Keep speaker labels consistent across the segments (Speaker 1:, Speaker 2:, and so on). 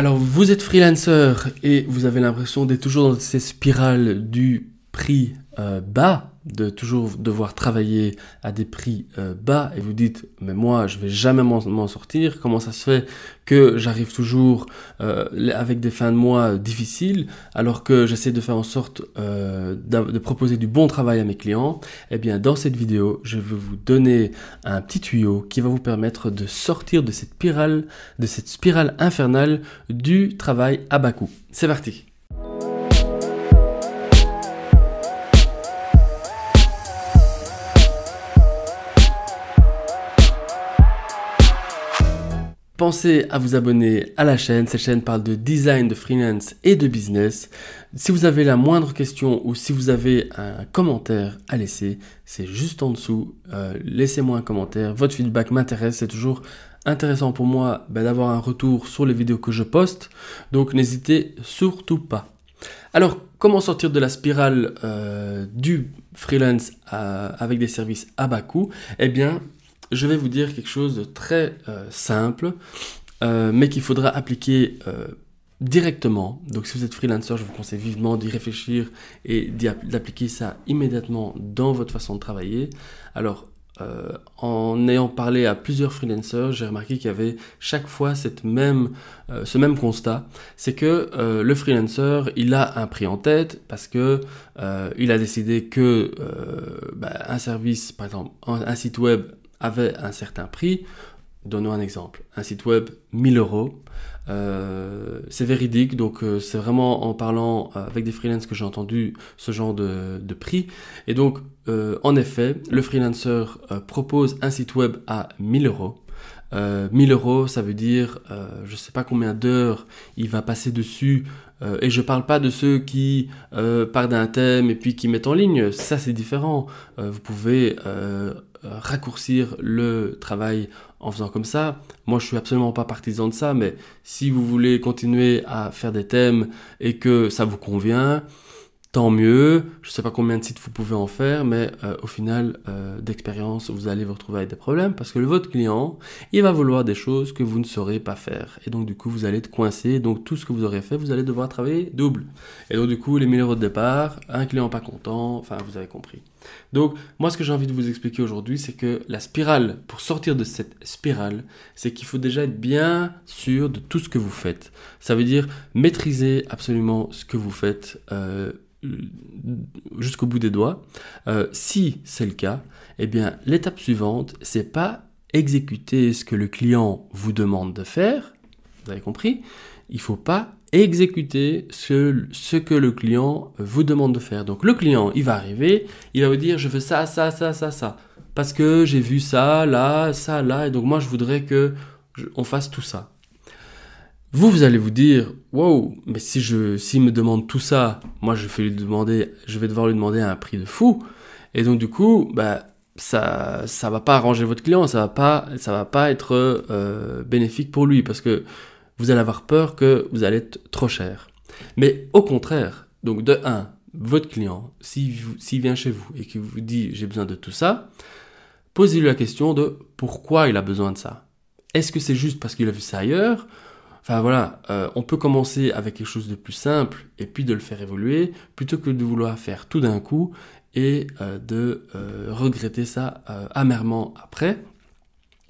Speaker 1: Alors, vous êtes freelancer et vous avez l'impression d'être toujours dans ces spirales du prix euh, bas, de toujours devoir travailler à des prix euh, bas, et vous dites, mais moi, je vais jamais m'en sortir, comment ça se fait que j'arrive toujours euh, avec des fins de mois difficiles, alors que j'essaie de faire en sorte de proposer du bon travail à mes clients et eh bien, dans cette vidéo, je vais vous donner un petit tuyau qui va vous permettre de sortir de cette spirale, de cette spirale infernale du travail à bas coût. C'est parti Pensez à vous abonner à la chaîne. Cette chaîne parle de design, de freelance et de business. Si vous avez la moindre question ou si vous avez un commentaire à laisser, c'est juste en dessous. Euh, laissez-moi un commentaire. Votre feedback m'intéresse. C'est toujours intéressant pour moi ben, d'avoir un retour sur les vidéos que je poste. Donc n'hésitez surtout pas. Alors, comment sortir de la spirale euh, du freelance euh, avec des services à bas coût Eh bien, je vais vous dire quelque chose de très euh, simple, euh, mais qu'il faudra appliquer euh, directement. Donc si vous êtes freelancer, je vous conseille vivement d'y réfléchir et d'appliquer ça immédiatement dans votre façon de travailler. Alors, en ayant parlé à plusieurs freelancers, j'ai remarqué qu'il y avait chaque fois cette même, ce même constat, c'est que le freelancer, il a un prix en tête parce que il a décidé que bah, un service, par exemple un site web, avait un certain prix. Donnons un exemple, un site web 1000 euros. Euh, c'est véridique, donc euh, c'est vraiment en parlant euh, avec des freelancers que j'ai entendu ce genre de, prix. Et donc, en effet, le freelancer propose un site web à 1000 euros. 1000 euros, ça veut dire, je ne sais pas combien d'heures il va passer dessus. et je ne parle pas de ceux qui partent d'un thème et puis qui mettent en ligne. Ça, c'est différent. vous pouvez euh, raccourcir le travail en faisant comme ça. Moi, je suis absolument pas partisan de ça, mais si vous voulez continuer à faire des thèmes et que ça vous convient, tant mieux. Je ne sais pas combien de sites vous pouvez en faire, mais euh, au final, euh, d'expérience, vous allez vous retrouver avec des problèmes parce que votre client, il va vouloir des choses que vous ne saurez pas faire. Et donc, du coup, vous allez être coincé. Donc, tout ce que vous aurez fait, vous allez devoir travailler double. Et donc, du coup, les 1000 euros de départ, un client pas content, enfin, vous avez compris. Donc, moi, ce que j'ai envie de vous expliquer aujourd'hui, c'est que la spirale, pour sortir de cette spirale, c'est qu'il faut déjà être bien sûr de tout ce que vous faites. Ça veut dire maîtriser absolument ce que vous faites. Euh, euh, jusqu'au bout des doigts. Euh, si c'est le cas, eh bien l'étape suivante, c'est pas exécuter ce que le client vous demande de faire. Vous avez compris Il faut pas exécuter ce, que le client vous demande de faire. Donc le client, il va arriver, il va vous dire je veux ça, ça, ça, ça, ça. Parce que j'ai vu ça, là, ça, là, et donc moi je voudrais que fasse tout ça. Vous, vous allez vous dire, wow, mais si je, s'il me demande tout ça, moi, je vais lui demander, je vais devoir lui demander un prix de fou. Et donc, du coup, bah, ça, ça va pas arranger votre client, ça va pas, ça va pas être euh, bénéfique pour lui parce que vous allez avoir peur que vous allez être trop cher. Mais au contraire, donc de un, votre client, s'il vient chez vous et qu'il vous dit j'ai besoin de tout ça, posez-lui la question de pourquoi il a besoin de ça. Est-ce que c'est juste parce qu'il a vu ça ailleurs Enfin voilà, euh, on peut commencer avec quelque chose de plus simple et puis de le faire évoluer plutôt que de vouloir faire tout d'un coup et euh, de euh, regretter ça amèrement après.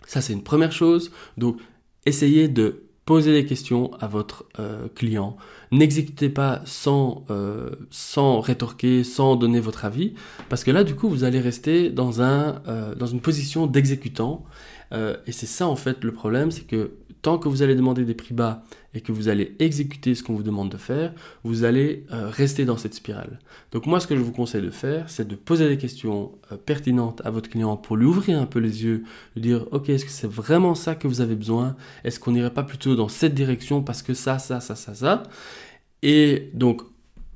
Speaker 1: Ça c'est une première chose. Donc essayez de poser des questions à votre client. N'exécutez pas sans, sans rétorquer, sans donner votre avis, parce que là du coup vous allez rester dans, un, dans une position d'exécutant. et c'est ça en fait le problème, c'est que tant que vous allez demander des prix bas et que vous allez exécuter ce qu'on vous demande de faire, vous allez euh, rester dans cette spirale. Donc moi, ce que je vous conseille de faire, c'est de poser des questions euh, pertinentes à votre client pour lui ouvrir un peu les yeux, lui dire, OK, est-ce que c'est vraiment ça que vous avez besoin Est-ce qu'on n'irait pas plutôt dans cette direction parce que ça, ça, ça, ça, ça Et donc,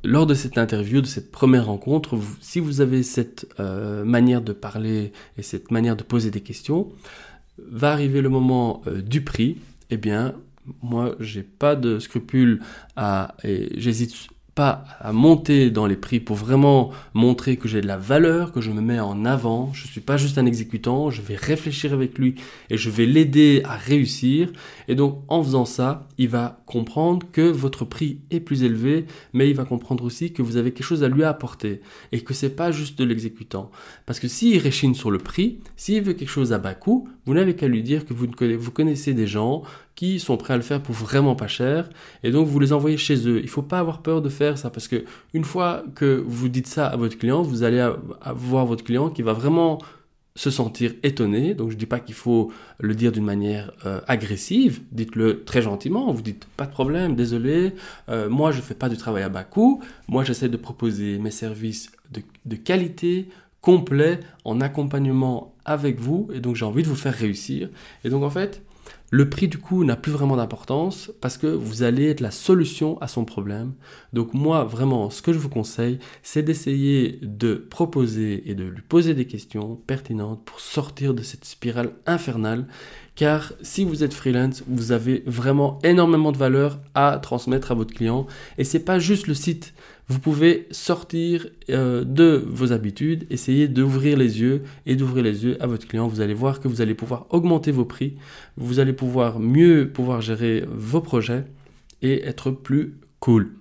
Speaker 1: lors de cette interview, de cette première rencontre, si vous avez cette euh, manière de parler et cette manière de poser des questions, va arriver le moment du prix eh bien, moi, j'ai pas de scrupules à, et j'hésite pas à monter dans les prix pour vraiment montrer que j'ai de la valeur, que je me mets en avant. Je ne suis pas juste un exécutant, je vais réfléchir avec lui et je vais l'aider à réussir. Et donc en faisant ça, il va comprendre que votre prix est plus élevé, mais il va comprendre aussi que vous avez quelque chose à lui apporter et que c'est pas juste de l'exécutant. Parce que s'il réchine sur le prix, s'il veut quelque chose à bas coût, vous n'avez qu'à lui dire que vous connaissez des gens qui sont prêts à le faire pour vraiment pas cher. Et donc, vous les envoyez chez eux. Il ne faut pas avoir peur de faire ça parce que une fois que vous dites ça à votre client, vous allez avoir votre client qui va vraiment se sentir étonné. Donc, je ne dis pas qu'il faut le dire d'une manière euh, agressive. Dites-le très gentiment. Vous dites pas de problème, désolé. Euh, moi, je fais pas du travail à bas coût. Moi, j'essaie de proposer mes services de, de qualité, complet en accompagnement avec vous et donc j'ai envie de vous faire réussir. Et donc en fait, le prix du coup n'a plus vraiment d'importance parce que vous allez être la solution à son problème. Donc moi vraiment ce que je vous conseille c'est d'essayer de proposer et de lui poser des questions pertinentes pour sortir de cette spirale infernale car si vous êtes freelance vous avez vraiment énormément de valeur à transmettre à votre client et c'est pas juste le site vous pouvez sortir euh, de vos habitudes, essayer d'ouvrir les yeux et d'ouvrir les yeux à votre client. Vous allez voir que vous allez pouvoir augmenter vos prix, vous allez pouvoir mieux pouvoir gérer vos projets et être plus cool.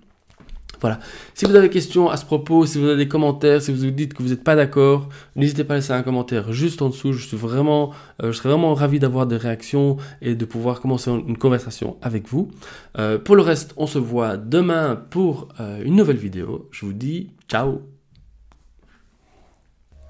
Speaker 1: Voilà. Si vous avez des questions à ce propos, si vous avez des commentaires, si vous vous dites que vous n'êtes pas d'accord, n'hésitez pas à laisser un commentaire juste en dessous. Je suis vraiment, euh, je serais vraiment ravi d'avoir des réactions et de pouvoir commencer une conversation avec vous. Euh, pour le reste, on se voit demain pour euh, une nouvelle vidéo. Je vous dis ciao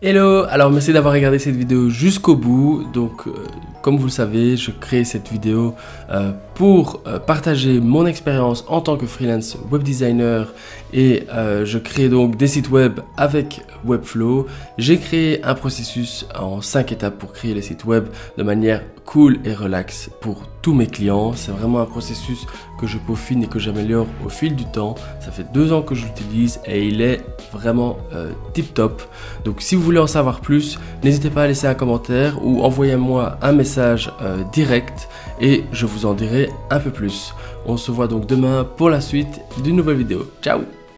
Speaker 1: Hello Alors merci d'avoir regardé cette vidéo jusqu'au bout. Donc euh, comme vous le savez, je crée cette vidéo euh, pour euh, partager mon expérience en tant que freelance web designer et euh, je crée donc des sites web avec Webflow. J'ai créé un processus en 5 étapes pour créer les sites web de manière cool et relax pour tous mes clients. C'est vraiment un processus que je peaufine et que j'améliore au fil du temps. Ça fait deux ans que je l'utilise et il est vraiment euh, tip top. Donc si vous voulez en savoir plus, n'hésitez pas à laisser un commentaire ou envoyez-moi un message euh, direct et je vous en dirai un peu plus. On se voit donc demain pour la suite d'une nouvelle vidéo. Ciao